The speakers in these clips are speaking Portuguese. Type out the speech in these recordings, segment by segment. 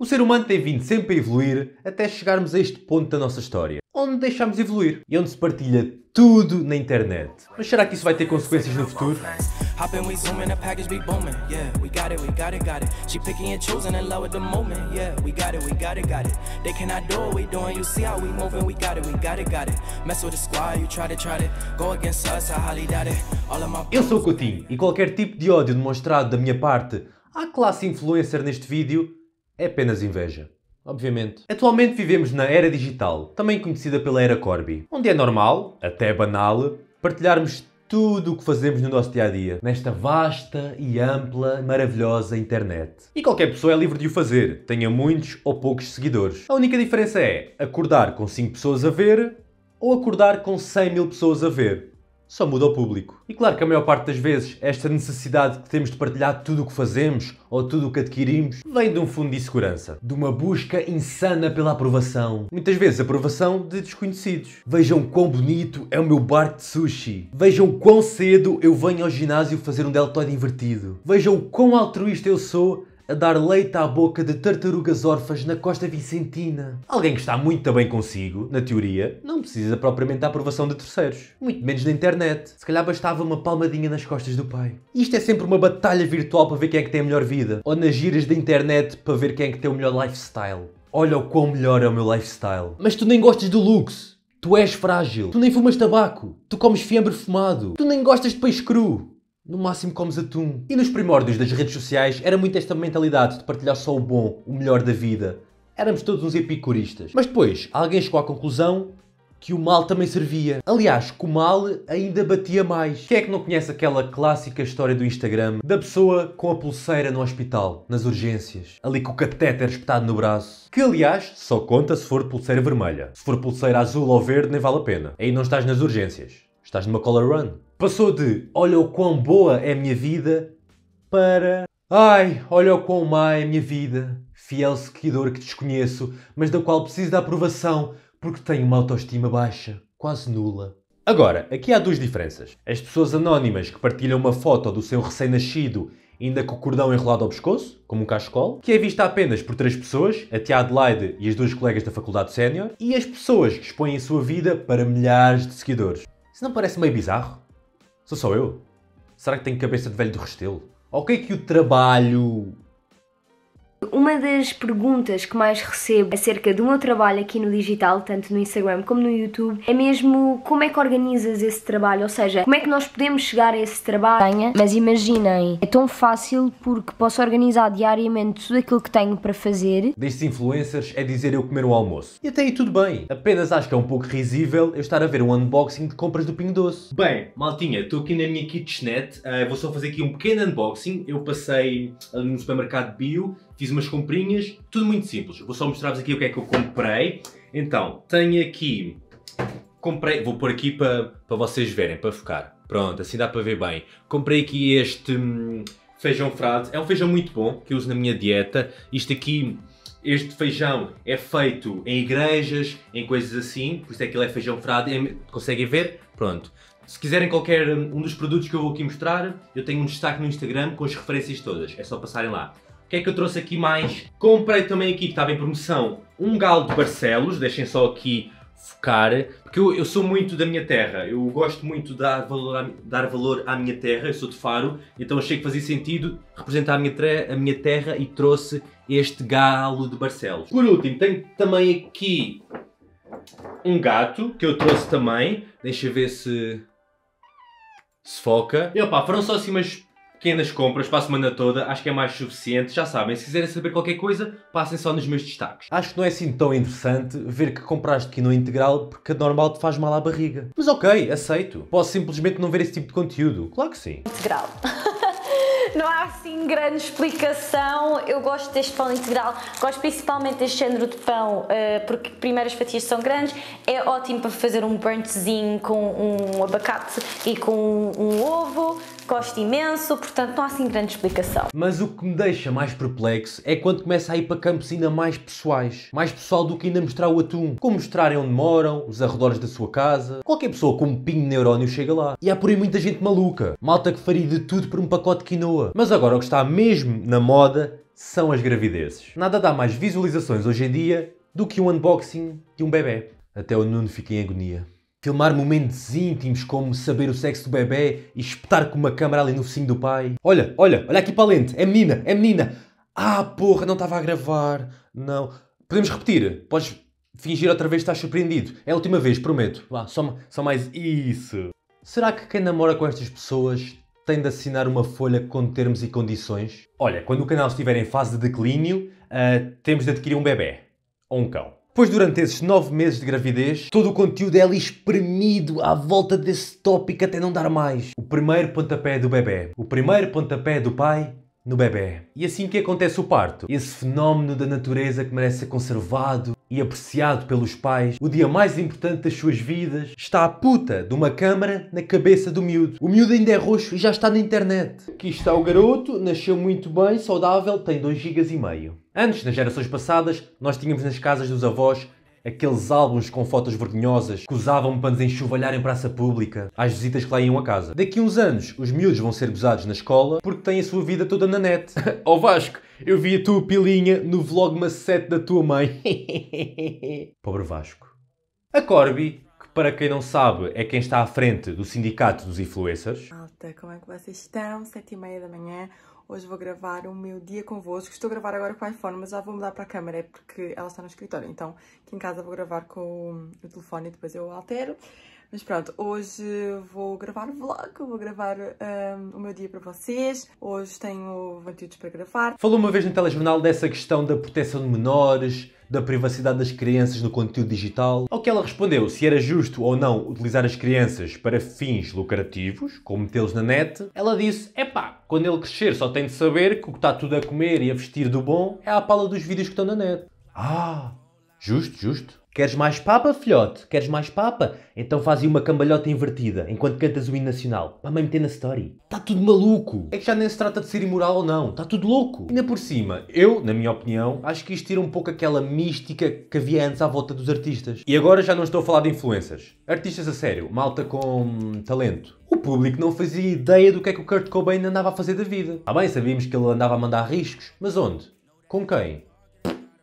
O ser humano tem vindo sempre a evoluir até chegarmos a este ponto da nossa história, onde deixamos evoluir e onde se partilha tudo na internet. Mas será que isso vai ter consequências no futuro? Eu sou o Coutinho e qualquer tipo de ódio demonstrado da minha parte à classe influencer neste vídeo é apenas inveja. Obviamente. Atualmente vivemos na era digital, também conhecida pela era Corby, onde é normal, até banal, partilharmos tudo o que fazemos no nosso dia a dia, nesta vasta e ampla, maravilhosa internet. E qualquer pessoa é livre de o fazer, tenha muitos ou poucos seguidores. A única diferença é acordar com 5 pessoas a ver ou acordar com 100 mil pessoas a ver só muda o público. E claro que a maior parte das vezes esta necessidade que temos de partilhar tudo o que fazemos ou tudo o que adquirimos vem de um fundo de insegurança, de uma busca insana pela aprovação. Muitas vezes aprovação de desconhecidos. Vejam quão bonito é o meu bar de sushi. Vejam quão cedo eu venho ao ginásio fazer um deltoide invertido. Vejam quão altruísta eu sou a dar leite à boca de tartarugas órfãs na Costa Vicentina. Alguém que está muito bem consigo, na teoria, não precisa propriamente da aprovação de terceiros. Muito menos na internet. Se calhar bastava uma palmadinha nas costas do pai. Isto é sempre uma batalha virtual para ver quem é que tem a melhor vida. Ou nas giras da internet para ver quem é que tem o melhor lifestyle. Olha o quão melhor é o meu lifestyle. Mas tu nem gostas do luxo. Tu és frágil. Tu nem fumas tabaco. Tu comes fiambre fumado. Tu nem gostas de peixe cru no máximo comes atum. E nos primórdios das redes sociais era muito esta mentalidade de partilhar só o bom, o melhor da vida. Éramos todos uns epicuristas. Mas depois, alguém chegou à conclusão que o mal também servia. Aliás, que o mal ainda batia mais. Quem é que não conhece aquela clássica história do Instagram da pessoa com a pulseira no hospital, nas urgências, ali com o catéter espetado no braço? Que aliás, só conta se for pulseira vermelha. Se for pulseira azul ou verde, nem vale a pena. Aí não estás nas urgências. Estás numa color run. Passou de olha o quão boa é a minha vida para ai, olha o quão má é a minha vida. Fiel seguidor que desconheço, mas da qual preciso da aprovação porque tenho uma autoestima baixa, quase nula. Agora, aqui há duas diferenças. As pessoas anónimas que partilham uma foto do seu recém-nascido ainda com o cordão enrolado ao pescoço, como um cachecol, que é vista apenas por três pessoas, a tia Adelaide e as duas colegas da faculdade sénior, e as pessoas que expõem a sua vida para milhares de seguidores. Isso não parece meio bizarro? Sou só eu? Será que tenho cabeça de velho do Restelo? Ok o que é que o trabalho uma das perguntas que mais recebo acerca do meu trabalho aqui no digital, tanto no Instagram como no YouTube, é mesmo como é que organizas esse trabalho, ou seja, como é que nós podemos chegar a esse trabalho. Mas imaginem, é tão fácil porque posso organizar diariamente tudo aquilo que tenho para fazer. Destes influencers é dizer eu comer o almoço. E até aí tudo bem. Apenas acho que é um pouco risível eu estar a ver um unboxing de compras do Pingo Doce. Bem, maltinha, estou aqui na minha kitchenette, uh, vou só fazer aqui um pequeno unboxing. Eu passei no supermercado bio fiz umas comprinhas, tudo muito simples. Vou só mostrar-vos aqui o que é que eu comprei. Então, tenho aqui, comprei, vou pôr aqui para, para vocês verem, para focar. Pronto, assim dá para ver bem. Comprei aqui este hum, feijão frade, é um feijão muito bom, que eu uso na minha dieta. Isto aqui este feijão é feito em igrejas, em coisas assim, por isso é que ele é feijão frade. É conseguem ver? Pronto. Se quiserem qualquer hum, um dos produtos que eu vou aqui mostrar, eu tenho um destaque no Instagram com as referências todas. É só passarem lá. O que é que eu trouxe aqui mais? Comprei também aqui, que estava em promoção, um galo de Barcelos, deixem só aqui focar, porque eu, eu sou muito da minha terra, eu gosto muito de dar valor, a, dar valor à minha terra, eu sou de Faro, então achei que fazia sentido representar a minha, a minha terra e trouxe este galo de Barcelos. Por último, tenho também aqui um gato, que eu trouxe também, deixa ver se se foca. E opa, foram só assim umas pequenas compras para a semana toda, acho que é mais suficiente. Já sabem, se quiserem saber qualquer coisa, passem só nos meus destaques. Acho que não é assim tão interessante ver que compraste aqui no integral porque a normal te faz mal à barriga. Mas ok, aceito. Posso simplesmente não ver esse tipo de conteúdo. Claro que sim. Integral. não há assim grande explicação. Eu gosto deste pão integral, gosto principalmente deste género de pão eh, porque primeiro as fatias são grandes, é ótimo para fazer um burntzinho com um abacate e com um ovo gosto imenso, portanto não há assim grande explicação. Mas o que me deixa mais perplexo é quando começa a ir para campos ainda mais pessoais. Mais pessoal do que ainda mostrar o atum. Como mostrarem onde moram, os arredores da sua casa. Qualquer pessoa com um pingo de neurónio chega lá. E há por aí muita gente maluca. Malta que faria de tudo por um pacote de quinoa. Mas agora o que está mesmo na moda são as gravidezes. Nada dá mais visualizações hoje em dia do que um unboxing de um bebê. Até o Nuno fica em agonia. Filmar momentos íntimos como saber o sexo do bebê e espetar com uma câmera ali no focinho do pai. Olha, olha, olha aqui para a lente. É menina, é menina. Ah, porra, não estava a gravar. Não. Podemos repetir? Podes fingir outra vez que estás surpreendido. É a última vez, prometo. Vá, só, só mais isso. Será que quem namora com estas pessoas tem de assinar uma folha com termos e condições? Olha, quando o canal estiver em fase de declínio, uh, temos de adquirir um bebê. Ou um cão. Pois durante esses nove meses de gravidez, todo o conteúdo é ali espremido à volta desse tópico até não dar mais. O primeiro pontapé do bebê, o primeiro pontapé do pai no bebê. E assim que acontece o parto, esse fenómeno da natureza que merece ser conservado e apreciado pelos pais, o dia mais importante das suas vidas, está a puta de uma câmara na cabeça do miúdo. O miúdo ainda é roxo e já está na internet. Aqui está o garoto, nasceu muito bem, saudável, tem 2 gigas e meio. Antes, nas gerações passadas, nós tínhamos nas casas dos avós aqueles álbuns com fotos vergonhosas que usavam para nos enxovalhar em praça pública, às visitas que lá iam a casa. Daqui a uns anos, os miúdos vão ser gozados na escola porque têm a sua vida toda na net. Ó oh Vasco, eu vi a tua pilinha no vlog 7 da tua mãe. Pobre Vasco. A Corby que, para quem não sabe, é quem está à frente do Sindicato dos Influencers. Alta, como é que vocês estão? Sete e meia da manhã. Hoje vou gravar o meu dia convosco. Estou a gravar agora com o iPhone, mas já vou mudar para a câmera, é porque ela está no escritório. Então, aqui em casa vou gravar com o telefone e depois eu altero. Mas pronto, hoje vou gravar vlog, vou gravar um, o meu dia para vocês. Hoje tenho conteúdos para gravar. Falou uma vez no telejornal dessa questão da proteção de menores, da privacidade das crianças no conteúdo digital, ao que ela respondeu se era justo ou não utilizar as crianças para fins lucrativos, como metê-los na net. Ela disse: é pá, quando ele crescer só tem de saber que o que está tudo a comer e a vestir do bom é a pala dos vídeos que estão na net. Ah, justo, justo. Queres mais papa, filhote? Queres mais papa? Então fazem uma cambalhota invertida enquanto cantas o hino nacional. Para meter na story. Está tudo maluco. É que já nem se trata de ser imoral ou não. Está tudo louco. Ainda por cima, eu, na minha opinião, acho que isto tira um pouco aquela mística que havia antes à volta dos artistas. E agora já não estou a falar de influências. Artistas a sério. Malta com talento. O público não fazia ideia do que é que o Kurt Cobain andava a fazer da vida. Ah bem, sabíamos que ele andava a mandar riscos. Mas onde? Com quem?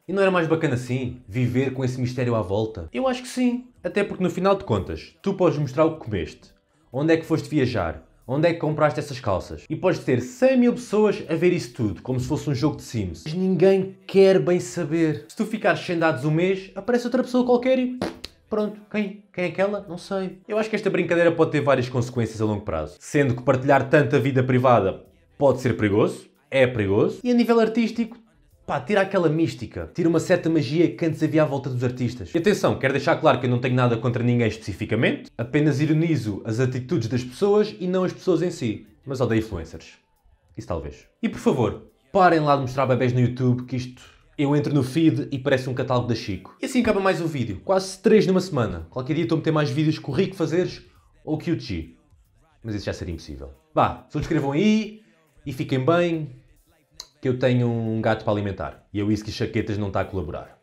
E não era mais bacana assim? Viver com esse mistério à volta? Eu acho que sim. Até porque no final de contas, tu podes mostrar o que comeste, onde é que foste viajar, onde é que compraste essas calças. E podes ter 100 mil pessoas a ver isso tudo, como se fosse um jogo de Sims. Mas ninguém quer bem saber. Se tu ficares sem dados um mês, aparece outra pessoa qualquer e Pronto, quem? Quem é aquela? Não sei. Eu acho que esta brincadeira pode ter várias consequências a longo prazo. Sendo que partilhar tanta vida privada pode ser perigoso, é perigoso, e a nível artístico Pá, tira aquela mística, tira uma certa magia que antes havia à volta dos artistas. E atenção, quero deixar claro que eu não tenho nada contra ninguém especificamente, apenas ironizo as atitudes das pessoas e não as pessoas em si. Mas odeio influencers. Isso talvez. E por favor, parem lá de mostrar bebés no YouTube que isto eu entro no feed e parece um catálogo da Chico. E assim acaba mais um vídeo. Quase 3 numa semana. Qualquer dia estou a meter mais vídeos com o Rico Fazeres ou QG. Mas isso já seria impossível. Vá, subscrevam aí e fiquem bem que eu tenho um gato para alimentar e a é Whisky Chaquetas não está a colaborar.